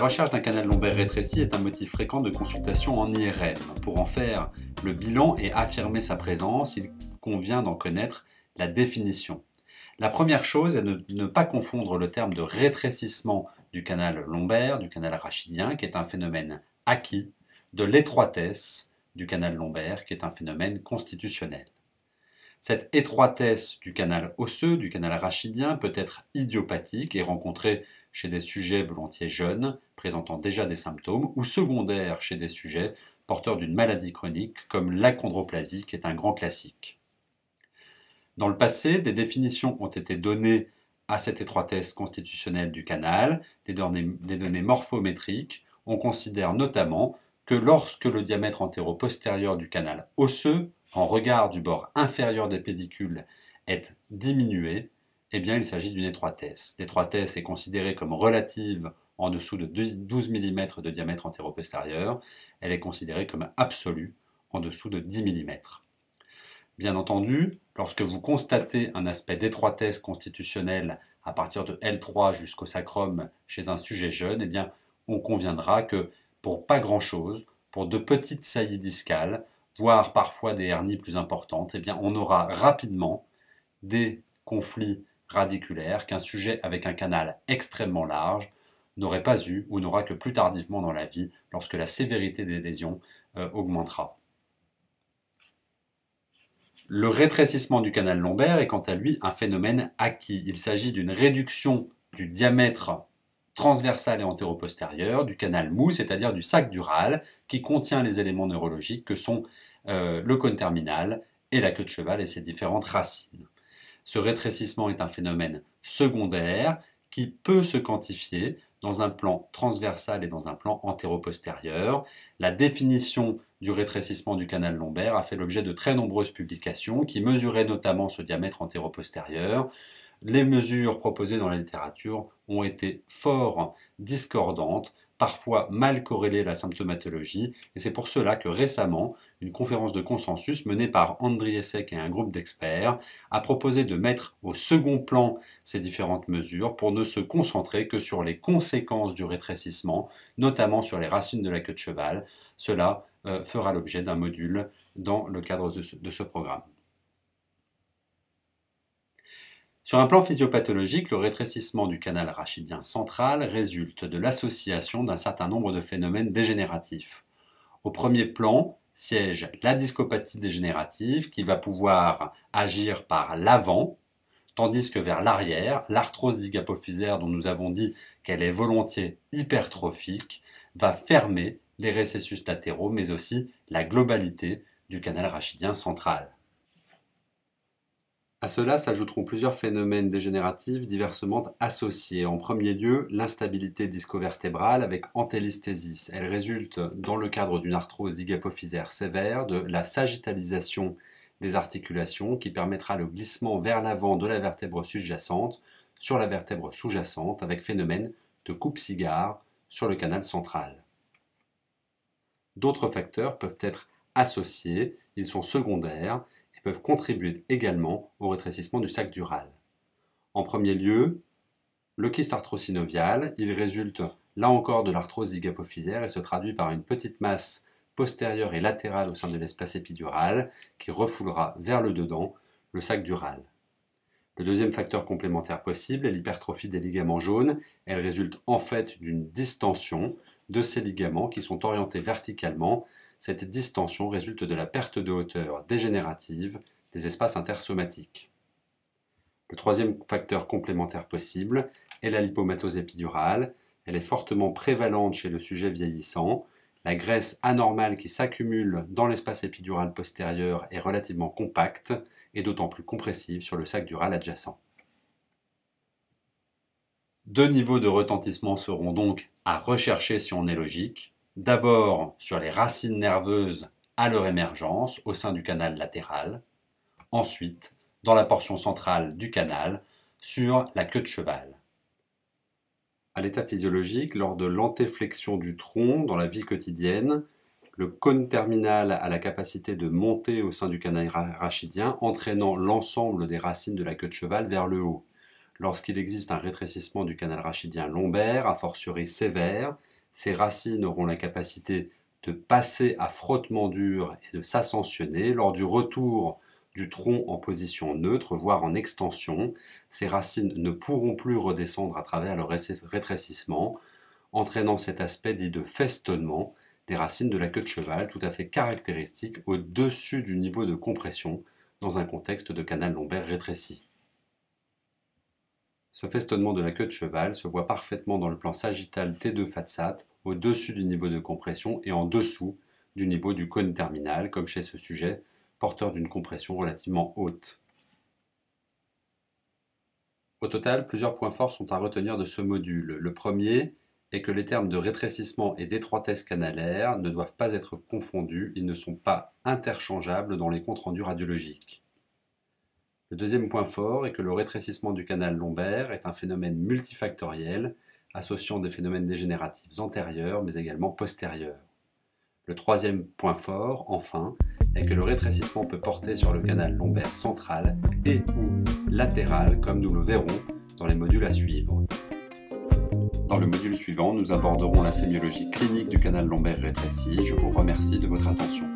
recherche d'un canal lombaire rétréci est un motif fréquent de consultation en IRM. Pour en faire le bilan et affirmer sa présence, il convient d'en connaître la définition. La première chose est de ne pas confondre le terme de rétrécissement du canal lombaire, du canal rachidien, qui est un phénomène acquis, de l'étroitesse du canal lombaire, qui est un phénomène constitutionnel. Cette étroitesse du canal osseux, du canal rachidien, peut être idiopathique et rencontrer chez des sujets volontiers jeunes, présentant déjà des symptômes, ou secondaires chez des sujets porteurs d'une maladie chronique, comme la chondroplasie, qui est un grand classique. Dans le passé, des définitions ont été données à cette étroitesse constitutionnelle du canal, des données, des données morphométriques. On considère notamment que lorsque le diamètre antéro-postérieur du canal osseux, en regard du bord inférieur des pédicules, est diminué, eh bien il s'agit d'une étroitesse. L'étroitesse est considérée comme relative en dessous de 12 mm de diamètre antéro-postérieur. Elle est considérée comme absolue en dessous de 10 mm. Bien entendu, lorsque vous constatez un aspect d'étroitesse constitutionnelle à partir de L3 jusqu'au sacrum chez un sujet jeune, eh bien, on conviendra que pour pas grand-chose, pour de petites saillies discales, voire parfois des hernies plus importantes, eh bien, on aura rapidement des conflits radiculaire qu'un sujet avec un canal extrêmement large n'aurait pas eu ou n'aura que plus tardivement dans la vie lorsque la sévérité des lésions euh, augmentera. Le rétrécissement du canal lombaire est quant à lui un phénomène acquis. Il s'agit d'une réduction du diamètre transversal et antéro-postérieur du canal mou, c'est-à-dire du sac dural, qui contient les éléments neurologiques que sont euh, le cône terminal et la queue de cheval et ses différentes racines. Ce rétrécissement est un phénomène secondaire qui peut se quantifier dans un plan transversal et dans un plan antéro-postérieur. La définition du rétrécissement du canal lombaire a fait l'objet de très nombreuses publications qui mesuraient notamment ce diamètre antéro-postérieur. Les mesures proposées dans la littérature ont été fort discordantes parfois mal corrélée la symptomatologie, et c'est pour cela que récemment, une conférence de consensus menée par Seck et un groupe d'experts a proposé de mettre au second plan ces différentes mesures pour ne se concentrer que sur les conséquences du rétrécissement, notamment sur les racines de la queue de cheval. Cela euh, fera l'objet d'un module dans le cadre de ce programme. Sur un plan physiopathologique, le rétrécissement du canal rachidien central résulte de l'association d'un certain nombre de phénomènes dégénératifs. Au premier plan siège la discopathie dégénérative qui va pouvoir agir par l'avant, tandis que vers l'arrière, l'arthrose digapophysaire dont nous avons dit qu'elle est volontiers hypertrophique va fermer les récessus latéraux mais aussi la globalité du canal rachidien central. À cela s'ajouteront plusieurs phénomènes dégénératifs diversement associés. En premier lieu, l'instabilité discovertébrale avec antélisthésis. Elle résulte, dans le cadre d'une arthrose digapophysaire sévère, de la sagittalisation des articulations qui permettra le glissement vers l'avant de la vertèbre sous-jacente sur la vertèbre sous-jacente avec phénomène de coupe-cigare sur le canal central. D'autres facteurs peuvent être associés, ils sont secondaires peuvent contribuer également au rétrécissement du sac dural. En premier lieu, le kyste arthrosynovial, il résulte là encore de l'arthrose zygapophysaire et se traduit par une petite masse postérieure et latérale au sein de l'espace épidural qui refoulera vers le dedans le sac dural. Le deuxième facteur complémentaire possible est l'hypertrophie des ligaments jaunes. Elle résulte en fait d'une distension de ces ligaments qui sont orientés verticalement. Cette distension résulte de la perte de hauteur dégénérative des espaces intersomatiques. Le troisième facteur complémentaire possible est la lipomatose épidurale. Elle est fortement prévalente chez le sujet vieillissant. La graisse anormale qui s'accumule dans l'espace épidural postérieur est relativement compacte et d'autant plus compressive sur le sac dural adjacent. Deux niveaux de retentissement seront donc à rechercher si on est logique. D'abord sur les racines nerveuses à leur émergence au sein du canal latéral. Ensuite, dans la portion centrale du canal, sur la queue de cheval. À l'état physiologique, lors de l'antéflexion du tronc dans la vie quotidienne, le cône terminal a la capacité de monter au sein du canal rachidien, entraînant l'ensemble des racines de la queue de cheval vers le haut. Lorsqu'il existe un rétrécissement du canal rachidien lombaire, à fortiori sévère, ces racines auront la capacité de passer à frottement dur et de s'ascensionner lors du retour du tronc en position neutre, voire en extension. Ces racines ne pourront plus redescendre à travers le rétrécissement, entraînant cet aspect dit de festonnement des racines de la queue de cheval, tout à fait caractéristique au-dessus du niveau de compression dans un contexte de canal lombaire rétréci. Ce festonnement de la queue de cheval se voit parfaitement dans le plan sagittal T2 fatsat, au-dessus du niveau de compression et en dessous du niveau du cône terminal, comme chez ce sujet, porteur d'une compression relativement haute. Au total, plusieurs points forts sont à retenir de ce module. Le premier est que les termes de rétrécissement et d'étroitesse canalaire ne doivent pas être confondus, ils ne sont pas interchangeables dans les comptes rendus radiologiques. Le deuxième point fort est que le rétrécissement du canal lombaire est un phénomène multifactoriel associant des phénomènes dégénératifs antérieurs mais également postérieurs. Le troisième point fort, enfin, est que le rétrécissement peut porter sur le canal lombaire central et ou latéral, comme nous le verrons dans les modules à suivre. Dans le module suivant, nous aborderons la sémiologie clinique du canal lombaire rétréci. Je vous remercie de votre attention.